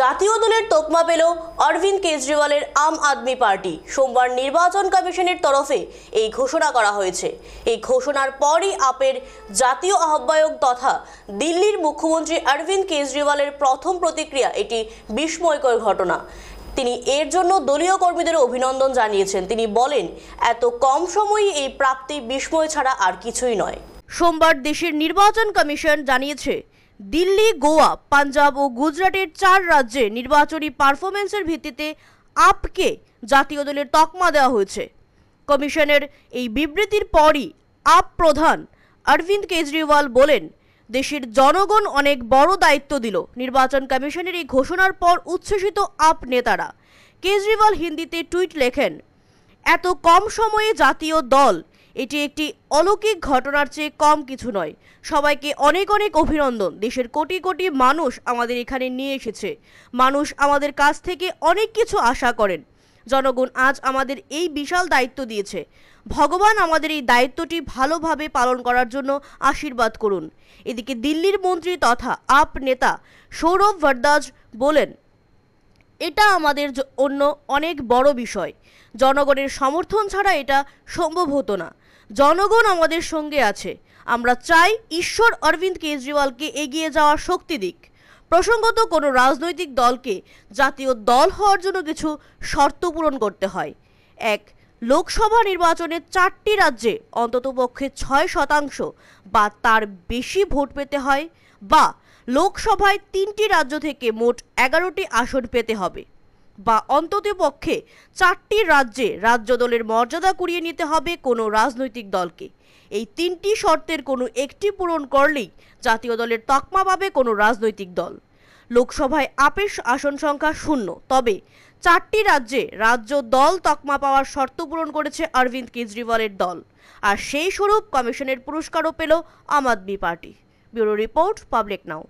জাতীয় দলের তোকমা পেল অরবিন্দ কেজরিওয়ালের আম আদমি পার্টি সোমবার নির্বাচন কমিশনের তরফে এই ঘোষণা করা হয়েছে এই ঘোষণার পরই আপের জাতীয় আহ্বায়ক তথা দিল্লির মুখ্যমন্ত্রী অরবিন্দ কেজরিওয়ালের প্রথম প্রতিক্রিয়া এটি বিস্ময়কর ঘটনা তিনি এর জন্য দলীয় কর্মীদের অভিনন্দন জানিয়েছেন তিনি বলেন এত কম সময়ে এই প্রাপ্তি বিস্ময় ছাড়া আর কিছুই নয় সোমবার দেশের নির্বাচন কমিশন জানিয়েছে দিল্লি গোয়া পাঞ্জাব ও গুজরাটের চার রাজ্যে নির্বাচনী পারফরমেন্সের ভিত্তিতে আপকে জাতীয় দলের তকমা দেওয়া হয়েছে কমিশনের এই বিবৃতির পরই আপ প্রধান অরবিন্দ কেজরিওয়াল বলেন দেশের জনগণ অনেক বড় দায়িত্ব দিল নির্বাচন কমিশনের এই ঘোষণার পর উচ্ছ্বসিত আপ নেতারা কেজরিওয়াল হিন্দিতে টুইট লেখেন এত কম সময়ে জাতীয় দল এটি একটি অলৌকিক ঘটনার চেয়ে কম কিছু নয় সবাইকে অনেক অনেক অভিনন্দন দেশের কোটি কোটি মানুষ আমাদের এখানে নিয়ে এসেছে মানুষ আমাদের কাছ থেকে অনেক কিছু আশা করেন জনগণ আজ আমাদের এই বিশাল দায়িত্ব দিয়েছে ভগবান আমাদের এই দায়িত্বটি ভালোভাবে পালন করার জন্য আশীর্বাদ করুন এদিকে দিল্লির মন্ত্রী তথা আপ নেতা সৌরভ ভরদাজ বলেন এটা আমাদের অন্য অনেক বড় বিষয় জনগণের সমর্থন ছাড়া এটা সম্ভব হতো না জনগণ আমাদের সঙ্গে আছে আমরা চাই ঈশ্বর অরবিন্দ কেজরিওয়ালকে এগিয়ে যাওয়ার শক্তি দিক প্রসঙ্গত কোনো রাজনৈতিক দলকে জাতীয় দল হওয়ার জন্য কিছু শর্ত পূরণ করতে হয় এক লোকসভা নির্বাচনে চারটি রাজ্যে অন্ততপক্ষে ছয় শতাংশ বা তার বেশি ভোট পেতে হয় বা লোকসভায় তিনটি রাজ্য থেকে মোট এগারোটি আসন পেতে হবে বা অন্তত পক্ষে চারটি রাজ্যে রাজ্য দলের মর্যাদা কুড়িয়ে নিতে হবে কোনো রাজনৈতিক দলকে এই তিনটি শর্তের কোনো একটি পূরণ করলেই জাতীয় দলের তকমা পাবে কোনো রাজনৈতিক দল লোকসভায় আপেস আসন সংখ্যা শূন্য তবে চারটি রাজ্যে রাজ্য দল তকমা পাওয়ার শর্ত পূরণ করেছে অরবিন্দ কেজরিওয়ালের দল আর সেই স্বরূপ কমিশনের পুরস্কারও পেল Aam Aadmi Party bureau report public নাও